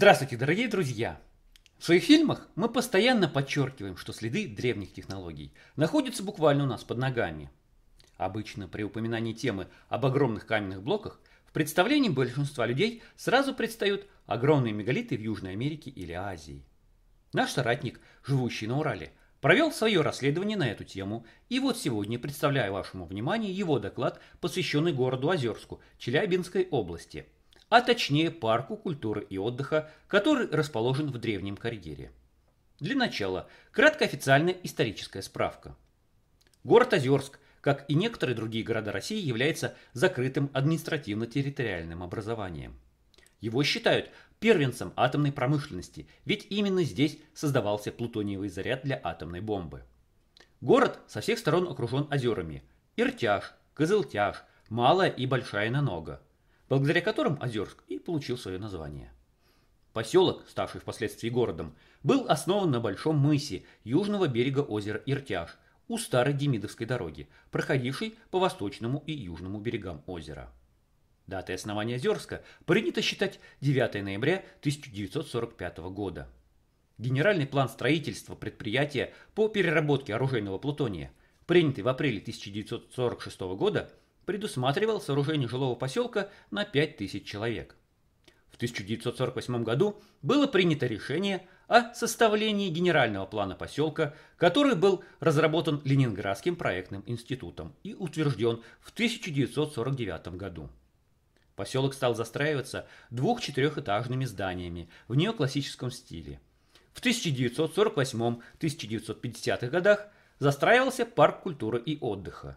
Здравствуйте, дорогие друзья! В своих фильмах мы постоянно подчеркиваем, что следы древних технологий находятся буквально у нас под ногами. Обычно при упоминании темы об огромных каменных блоках в представлении большинства людей сразу предстают огромные мегалиты в Южной Америке или Азии. Наш соратник, живущий на Урале, провел свое расследование на эту тему, и вот сегодня представляю вашему вниманию его доклад, посвященный городу Озерску, Челябинской области – а точнее парку культуры и отдыха, который расположен в древнем карьере. Для начала, кратко официальная историческая справка. Город Озерск, как и некоторые другие города России, является закрытым административно-территориальным образованием. Его считают первенцем атомной промышленности, ведь именно здесь создавался плутониевый заряд для атомной бомбы. Город со всех сторон окружен озерами – Иртяж, Кызылтяж, Малая и Большая Нанога – благодаря которым Озерск и получил свое название. Поселок, ставший впоследствии городом, был основан на Большом мысе южного берега озера Иртяж у старой Демидовской дороги, проходившей по восточному и южному берегам озера. Датой основания Озерска принято считать 9 ноября 1945 года. Генеральный план строительства предприятия по переработке оружейного плутония, принятый в апреле 1946 года, предусматривал сооружение жилого поселка на 5000 человек. В 1948 году было принято решение о составлении генерального плана поселка, который был разработан Ленинградским проектным институтом и утвержден в 1949 году. Поселок стал застраиваться двух-четырехэтажными зданиями в неоклассическом стиле. В 1948-1950-х годах застраивался парк культуры и отдыха.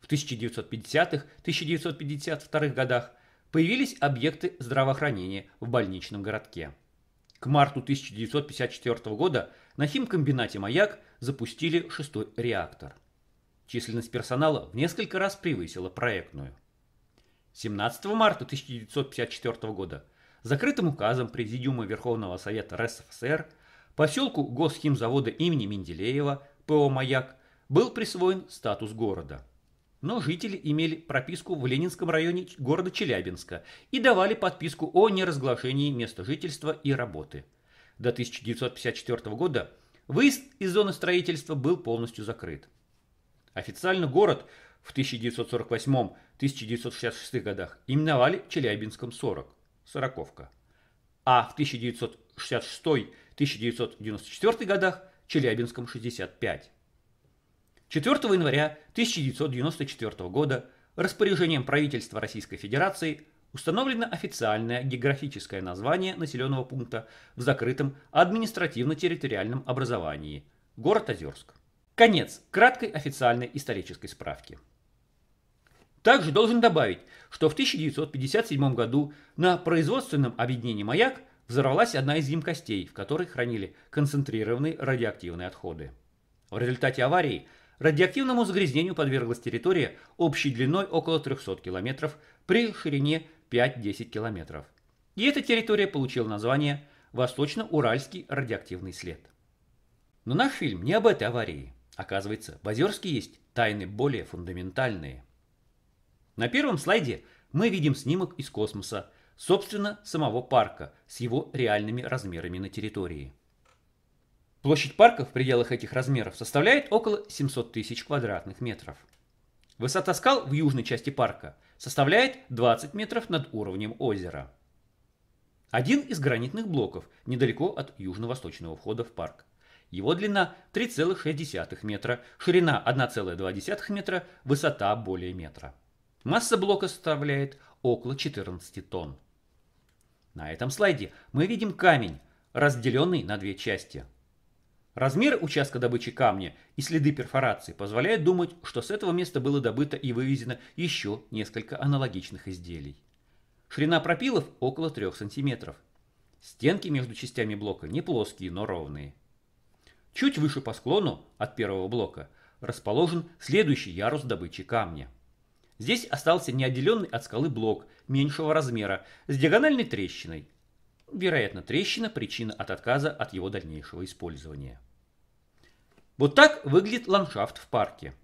В 1950-х, 1952 х годах появились объекты здравоохранения в больничном городке. К марту 1954 года на химкомбинате «Маяк» запустили шестой реактор. Численность персонала в несколько раз превысила проектную. 17 марта 1954 года закрытым указом Президиума Верховного Совета РСФСР поселку Госхимзавода имени Менделеева ПО «Маяк» был присвоен статус города – но жители имели прописку в Ленинском районе города Челябинска и давали подписку о неразглашении места жительства и работы. До 1954 года выезд из зоны строительства был полностью закрыт. Официально город в 1948-1966 годах именовали Челябинском 40, Сороковка, а в 1966-1994 годах Челябинском 65. 4 января 1994 года распоряжением правительства Российской Федерации установлено официальное географическое название населенного пункта в закрытом административно-территориальном образовании – город Озерск. Конец краткой официальной исторической справки. Также должен добавить, что в 1957 году на производственном объединении «Маяк» взорвалась одна из емкостей, в которой хранили концентрированные радиоактивные отходы. В результате аварии – Радиоактивному загрязнению подверглась территория общей длиной около 300 км при ширине 5-10 км. И эта территория получила название Восточно-Уральский радиоактивный след. Но наш фильм не об этой аварии. Оказывается, в Озерске есть тайны более фундаментальные. На первом слайде мы видим снимок из космоса, собственно, самого парка с его реальными размерами на территории – Площадь парка в пределах этих размеров составляет около 700 тысяч квадратных метров. Высота скал в южной части парка составляет 20 метров над уровнем озера. Один из гранитных блоков недалеко от южно-восточного входа в парк. Его длина 3,6 метра, ширина 1,2 метра, высота более метра. Масса блока составляет около 14 тонн. На этом слайде мы видим камень, разделенный на две части – Размер участка добычи камня и следы перфорации позволяют думать, что с этого места было добыто и вывезено еще несколько аналогичных изделий. Ширина пропилов около 3 см. Стенки между частями блока не плоские, но ровные. Чуть выше по склону от первого блока расположен следующий ярус добычи камня. Здесь остался неотделенный от скалы блок меньшего размера с диагональной трещиной – Вероятно, трещина – причина от отказа от его дальнейшего использования. Вот так выглядит ландшафт в парке.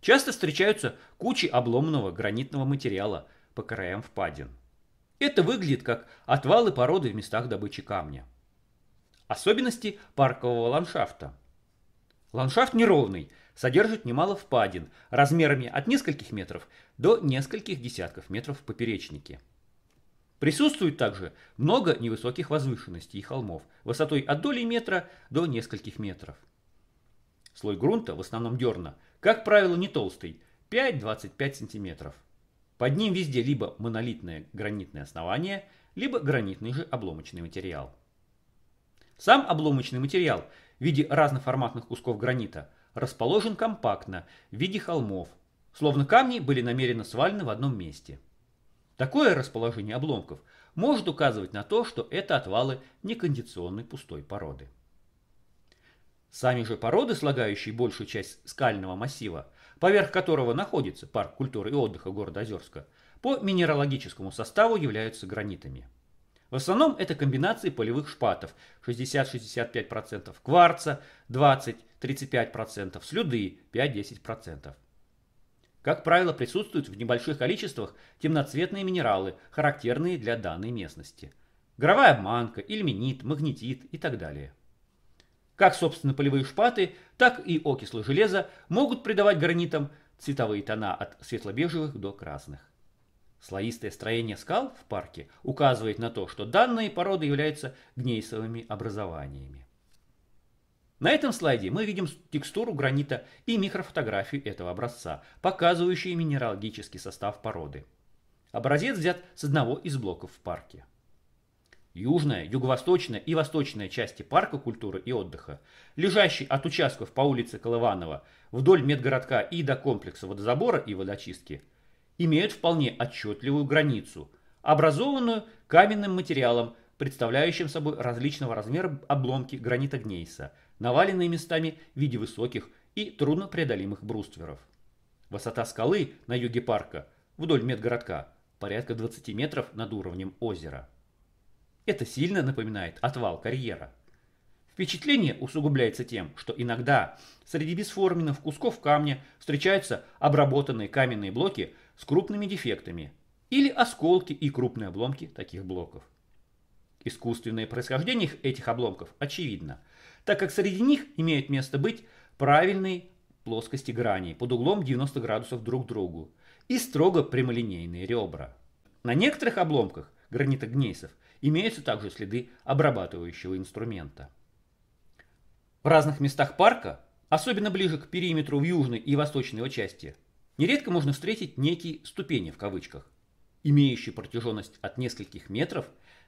Часто встречаются кучи обломанного гранитного материала по краям впадин. Это выглядит как отвалы породы в местах добычи камня. Особенности паркового ландшафта. Ландшафт неровный, содержит немало впадин размерами от нескольких метров до нескольких десятков метров в поперечнике – Присутствует также много невысоких возвышенностей и холмов, высотой от доли метра до нескольких метров. Слой грунта, в основном дерна, как правило, не толстый, 5-25 см. Под ним везде либо монолитное гранитное основание, либо гранитный же обломочный материал. Сам обломочный материал в виде разноформатных кусков гранита расположен компактно в виде холмов, словно камни были намеренно свалены в одном месте – Такое расположение обломков может указывать на то, что это отвалы некондиционной пустой породы. Сами же породы, слагающие большую часть скального массива, поверх которого находится парк культуры и отдыха города Озерска, по минералогическому составу являются гранитами. В основном это комбинации полевых шпатов 60-65%, кварца 20-35%, слюды 5-10%. Как правило, присутствуют в небольших количествах темноцветные минералы, характерные для данной местности. Горовая обманка, ильменит, магнетит и так далее. Как, собственно, полевые шпаты, так и окислы железа могут придавать гранитам цветовые тона от светло-бежевых до красных. Слоистое строение скал в парке указывает на то, что данные породы являются гнейсовыми образованиями. На этом слайде мы видим текстуру гранита и микрофотографию этого образца, показывающие минералогический состав породы. Образец взят с одного из блоков в парке. Южная, юго-восточная и восточная части парка культуры и отдыха, лежащие от участков по улице Колыванова вдоль медгородка и до комплекса водозабора и водочистки, имеют вполне отчетливую границу, образованную каменным материалом, представляющим собой различного размера обломки гранита гнейса – наваленные местами в виде высоких и труднопреодолимых брустверов. Высота скалы на юге парка, вдоль медгородка, порядка 20 метров над уровнем озера. Это сильно напоминает отвал карьера. Впечатление усугубляется тем, что иногда среди бесформенных кусков камня встречаются обработанные каменные блоки с крупными дефектами или осколки и крупные обломки таких блоков. Искусственное происхождение этих обломков очевидно – так как среди них имеют место быть правильные плоскости граней под углом 90 градусов друг к другу и строго прямолинейные ребра. На некоторых обломках гранитогнейсов имеются также следы обрабатывающего инструмента. В разных местах парка, особенно ближе к периметру в южной и восточной его части, нередко можно встретить некие «ступени» в кавычках, имеющие протяженность от нескольких метров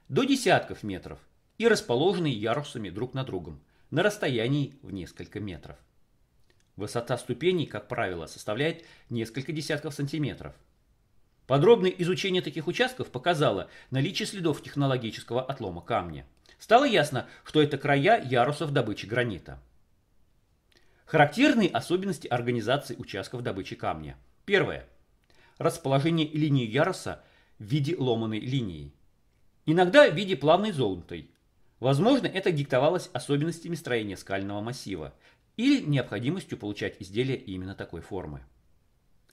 до десятков метров и расположенные ярусами друг на другом – на расстоянии в несколько метров. Высота ступеней, как правило, составляет несколько десятков сантиметров. Подробное изучение таких участков показало наличие следов технологического отлома камня. Стало ясно, что это края ярусов добычи гранита. Характерные особенности организации участков добычи камня. Первое. Расположение линии яруса в виде ломаной линии. Иногда в виде плавной золотой, Возможно, это диктовалось особенностями строения скального массива или необходимостью получать изделия именно такой формы.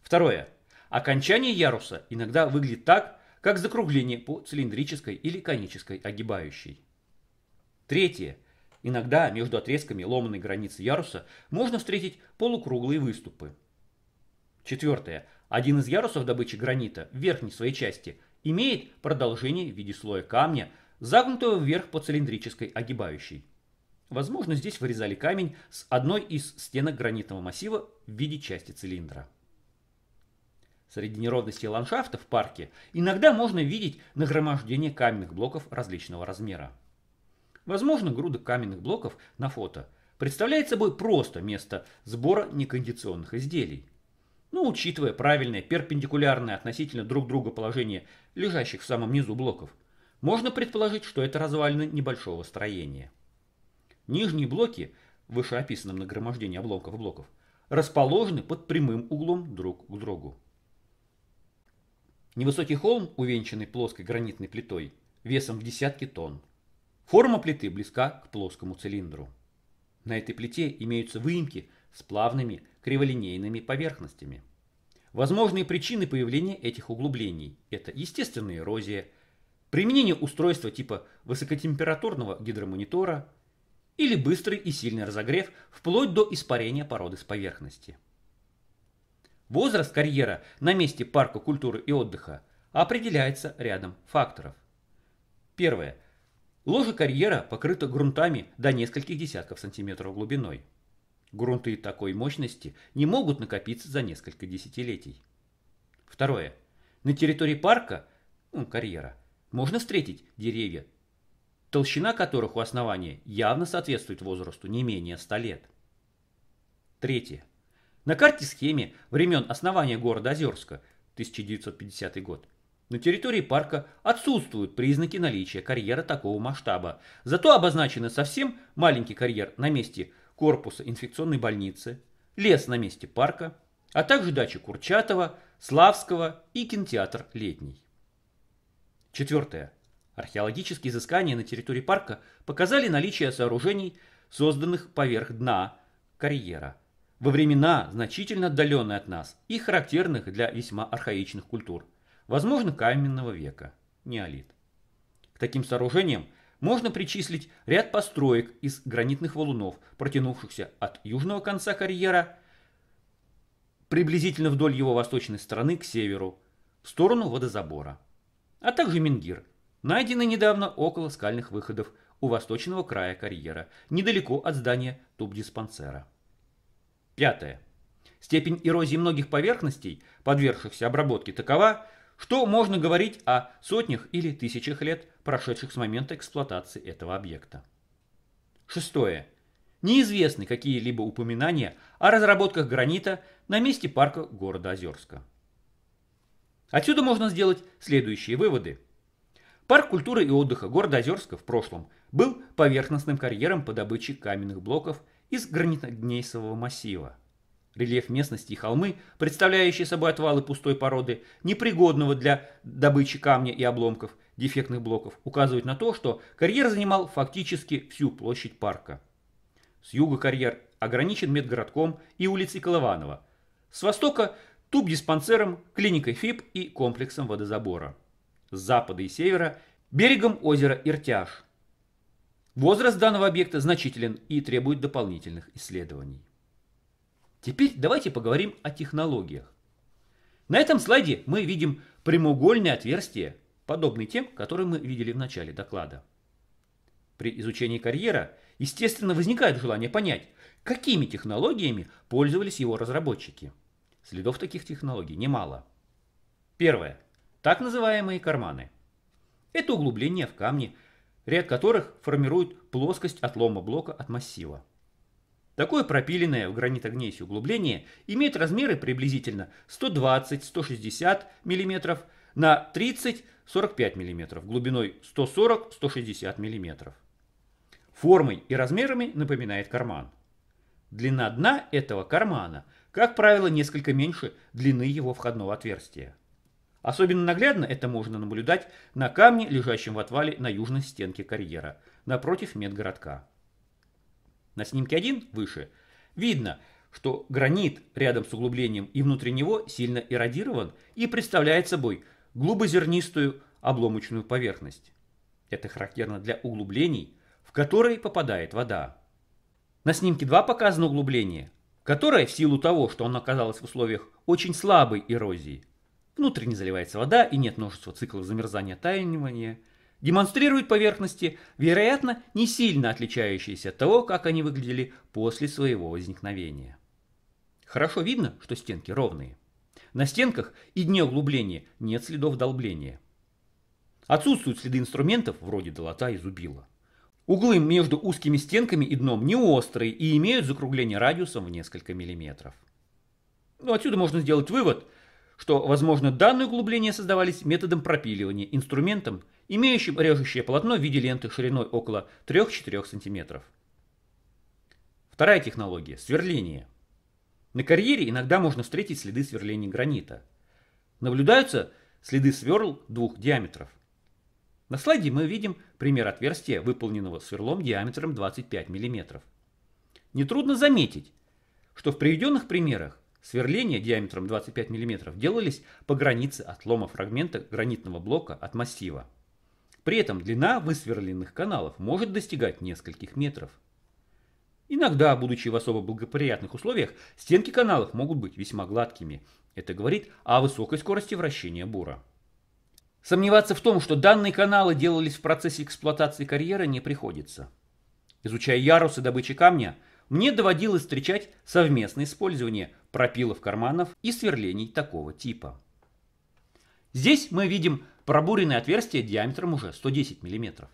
Второе. Окончание яруса иногда выглядит так, как закругление по цилиндрической или конической огибающей. Третье. Иногда между отрезками ломаной границы яруса можно встретить полукруглые выступы. Четвертое. Один из ярусов добычи гранита в верхней своей части имеет продолжение в виде слоя камня, загнутую вверх по цилиндрической огибающей. Возможно, здесь вырезали камень с одной из стенок гранитного массива в виде части цилиндра. Среди неровностей ландшафта в парке иногда можно видеть нагромождение каменных блоков различного размера. Возможно, груда каменных блоков на фото представляет собой просто место сбора некондиционных изделий. Но учитывая правильное перпендикулярное относительно друг друга положение лежащих в самом низу блоков, можно предположить, что это развалины небольшого строения. Нижние блоки, вышеописанном нагромождении обломков блоков, расположены под прямым углом друг к другу. Невысокий холм, увенчанный плоской гранитной плитой, весом в десятки тонн. Форма плиты близка к плоскому цилиндру. На этой плите имеются выемки с плавными криволинейными поверхностями. Возможные причины появления этих углублений – это естественная эрозия – Применение устройства типа высокотемпературного гидромонитора или быстрый и сильный разогрев вплоть до испарения породы с поверхности. Возраст карьера на месте парка культуры и отдыха определяется рядом факторов. Первое. Ложа карьера покрыта грунтами до нескольких десятков сантиметров глубиной. Грунты такой мощности не могут накопиться за несколько десятилетий. Второе. На территории парка, ну, карьера, можно встретить деревья, толщина которых у основания явно соответствует возрасту не менее 100 лет. Третье. На карте-схеме времен основания города Озерска 1950 год на территории парка отсутствуют признаки наличия карьера такого масштаба. Зато обозначены совсем маленький карьер на месте корпуса инфекционной больницы, лес на месте парка, а также дачи Курчатова, Славского и кинотеатр «Летний». Четвертое. Археологические изыскания на территории парка показали наличие сооружений, созданных поверх дна карьера, во времена, значительно отдаленные от нас и характерных для весьма архаичных культур, возможно, каменного века, неолит. К таким сооружениям можно причислить ряд построек из гранитных валунов, протянувшихся от южного конца карьера приблизительно вдоль его восточной стороны к северу, в сторону водозабора а также менгир, найдены недавно около скальных выходов у восточного края карьера, недалеко от здания тубдиспансера. Пятое. Степень эрозии многих поверхностей, подвергшихся обработке, такова, что можно говорить о сотнях или тысячах лет, прошедших с момента эксплуатации этого объекта. Шестое. Неизвестны какие-либо упоминания о разработках гранита на месте парка города Озерска. Отсюда можно сделать следующие выводы. Парк культуры и отдыха города Озерска в прошлом был поверхностным карьером по добыче каменных блоков из гранитогнейсового массива. Рельеф местности и холмы, представляющие собой отвалы пустой породы, непригодного для добычи камня и обломков, дефектных блоков, указывают на то, что карьер занимал фактически всю площадь парка. С юга карьер ограничен медгородком и улицей Колыванова. С востока туб-диспансером, клиникой ФИП и комплексом водозабора. С запада и севера – берегом озера Иртяж. Возраст данного объекта значителен и требует дополнительных исследований. Теперь давайте поговорим о технологиях. На этом слайде мы видим прямоугольные отверстия, подобные тем, которые мы видели в начале доклада. При изучении карьера, естественно, возникает желание понять, какими технологиями пользовались его разработчики – Следов таких технологий немало. Первое. Так называемые карманы. Это углубления в камне, ряд которых формирует плоскость отлома блока от массива. Такое пропиленное в гранитогнейсе углубление имеет размеры приблизительно 120-160 мм на 30-45 мм глубиной 140-160 мм. Формой и размерами напоминает карман. Длина дна этого кармана – как правило, несколько меньше длины его входного отверстия. Особенно наглядно это можно наблюдать на камне, лежащем в отвале на южной стенке карьера, напротив медгородка. На снимке 1, выше, видно, что гранит рядом с углублением и внутри него сильно эродирован и представляет собой глубозернистую обломочную поверхность. Это характерно для углублений, в которые попадает вода. На снимке 2 показано углубление, которая в силу того, что она оказалась в условиях очень слабой эрозии, внутренне заливается вода и нет множества циклов замерзания таяния демонстрирует поверхности, вероятно, не сильно отличающиеся от того, как они выглядели после своего возникновения. Хорошо видно, что стенки ровные. На стенках и дне углубления нет следов долбления. Отсутствуют следы инструментов вроде долота и зубила. Углы между узкими стенками и дном не острые и имеют закругление радиусом в несколько миллиметров. Но отсюда можно сделать вывод, что, возможно, данные углубления создавались методом пропиливания, инструментом, имеющим режущее полотно в виде ленты шириной около 3-4 см. Вторая технология – сверление. На карьере иногда можно встретить следы сверления гранита. Наблюдаются следы сверл двух диаметров – на слайде мы видим пример отверстия, выполненного сверлом диаметром 25 мм. Нетрудно заметить, что в приведенных примерах сверления диаметром 25 мм делались по границе отлома фрагмента гранитного блока от массива. При этом длина высверленных каналов может достигать нескольких метров. Иногда, будучи в особо благоприятных условиях, стенки каналов могут быть весьма гладкими. Это говорит о высокой скорости вращения бура. Сомневаться в том, что данные каналы делались в процессе эксплуатации карьера, не приходится. Изучая ярусы добычи камня, мне доводилось встречать совместное использование пропилов карманов и сверлений такого типа. Здесь мы видим пробуренное отверстие диаметром уже 110 мм.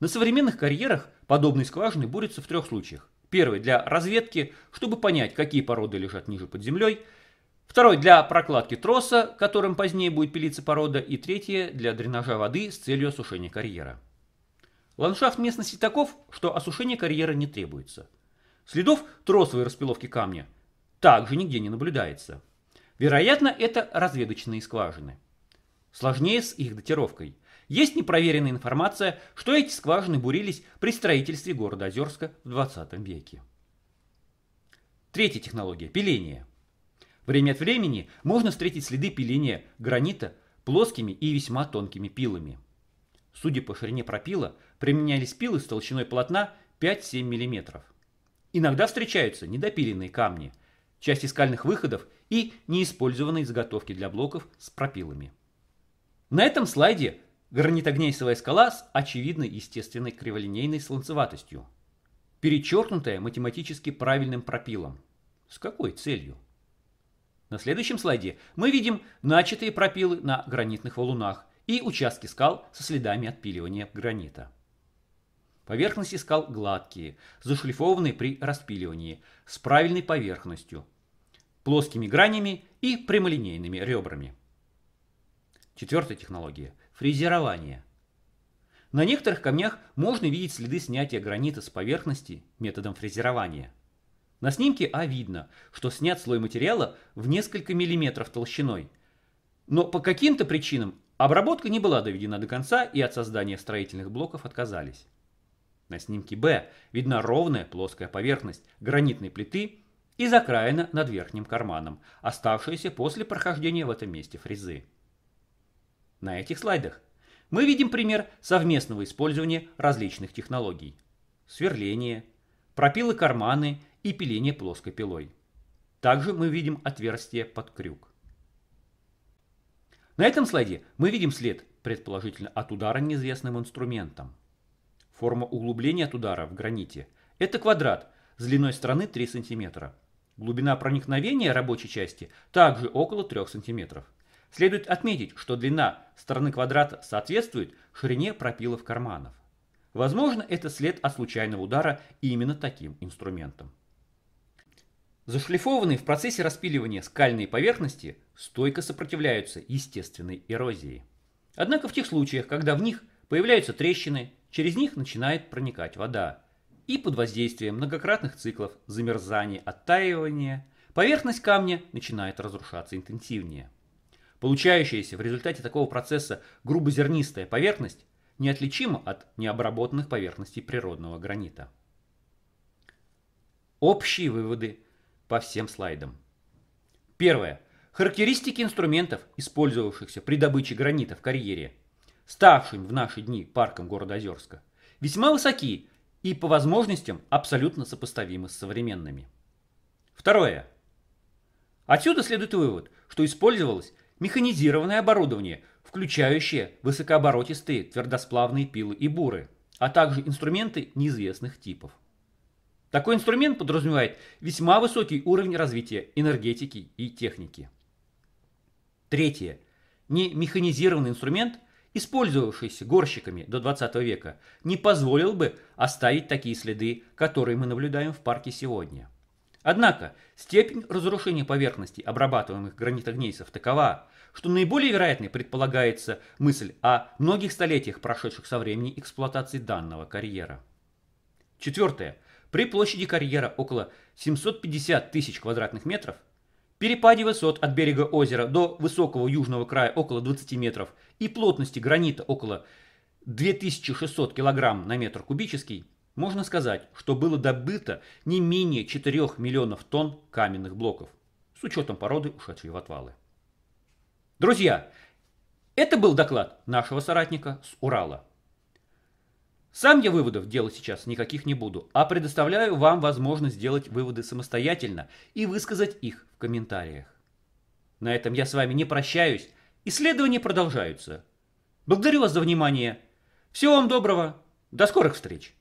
На современных карьерах подобные скважины бурятся в трех случаях. Первый – для разведки, чтобы понять, какие породы лежат ниже под землей – Второй для прокладки троса, которым позднее будет пилиться порода, и третье для дренажа воды с целью осушения карьера. Ландшафт местности таков, что осушение карьера не требуется. Следов тросовой распиловки камня также нигде не наблюдается. Вероятно, это разведочные скважины. Сложнее с их датировкой. Есть непроверенная информация, что эти скважины бурились при строительстве города Озерска в 20 веке. Третья технология – пиление – Время от времени можно встретить следы пиления гранита плоскими и весьма тонкими пилами. Судя по ширине пропила, применялись пилы с толщиной полотна 5-7 мм. Иногда встречаются недопиленные камни, части скальных выходов и неиспользованные заготовки для блоков с пропилами. На этом слайде гранитогнейсовая скала с очевидной естественной криволинейной сланцеватостью, перечеркнутая математически правильным пропилом. С какой целью? На следующем слайде мы видим начатые пропилы на гранитных валунах и участки скал со следами отпиливания гранита. Поверхности скал гладкие, зашлифованные при распиливании, с правильной поверхностью, плоскими гранями и прямолинейными ребрами. Четвертая технология – фрезерование. На некоторых камнях можно видеть следы снятия гранита с поверхности методом фрезерования – на снимке А видно, что снят слой материала в несколько миллиметров толщиной. Но по каким-то причинам обработка не была доведена до конца и от создания строительных блоков отказались. На снимке Б видна ровная плоская поверхность гранитной плиты и закраина над верхним карманом, оставшаяся после прохождения в этом месте фрезы. На этих слайдах мы видим пример совместного использования различных технологий. Сверление, пропилы карманы – и пиление плоской пилой. Также мы видим отверстие под крюк. На этом слайде мы видим след, предположительно от удара неизвестным инструментом. Форма углубления от удара в граните – это квадрат с длиной стороны 3 см. Глубина проникновения рабочей части также около 3 см. Следует отметить, что длина стороны квадрата соответствует ширине пропилов карманов. Возможно, это след от случайного удара именно таким инструментом. Зашлифованные в процессе распиливания скальные поверхности стойко сопротивляются естественной эрозии. Однако в тех случаях, когда в них появляются трещины, через них начинает проникать вода. И под воздействием многократных циклов замерзания, оттаивания, поверхность камня начинает разрушаться интенсивнее. Получающаяся в результате такого процесса грубозернистая поверхность неотличима от необработанных поверхностей природного гранита. Общие выводы – по всем слайдам. Первое. Характеристики инструментов, использовавшихся при добыче гранита в карьере, ставшим в наши дни парком города Озерска, весьма высоки и по возможностям абсолютно сопоставимы с современными. Второе. Отсюда следует вывод, что использовалось механизированное оборудование, включающее высокооборотистые твердосплавные пилы и буры, а также инструменты неизвестных типов. Такой инструмент подразумевает весьма высокий уровень развития энергетики и техники. Третье. Не механизированный инструмент, использовавшийся горщиками до 20 века, не позволил бы оставить такие следы, которые мы наблюдаем в парке сегодня. Однако степень разрушения поверхности обрабатываемых гранитогнейсов такова, что наиболее вероятной предполагается мысль о многих столетиях, прошедших со времени эксплуатации данного карьера. Четвертое при площади карьера около 750 тысяч квадратных метров, перепаде высот от берега озера до высокого южного края около 20 метров и плотности гранита около 2600 килограмм на метр кубический, можно сказать, что было добыто не менее 4 миллионов тонн каменных блоков, с учетом породы, ушедшей в отвалы. Друзья, это был доклад нашего соратника с Урала. Сам я выводов делать сейчас никаких не буду, а предоставляю вам возможность сделать выводы самостоятельно и высказать их в комментариях. На этом я с вами не прощаюсь. Исследования продолжаются. Благодарю вас за внимание. Всего вам доброго. До скорых встреч.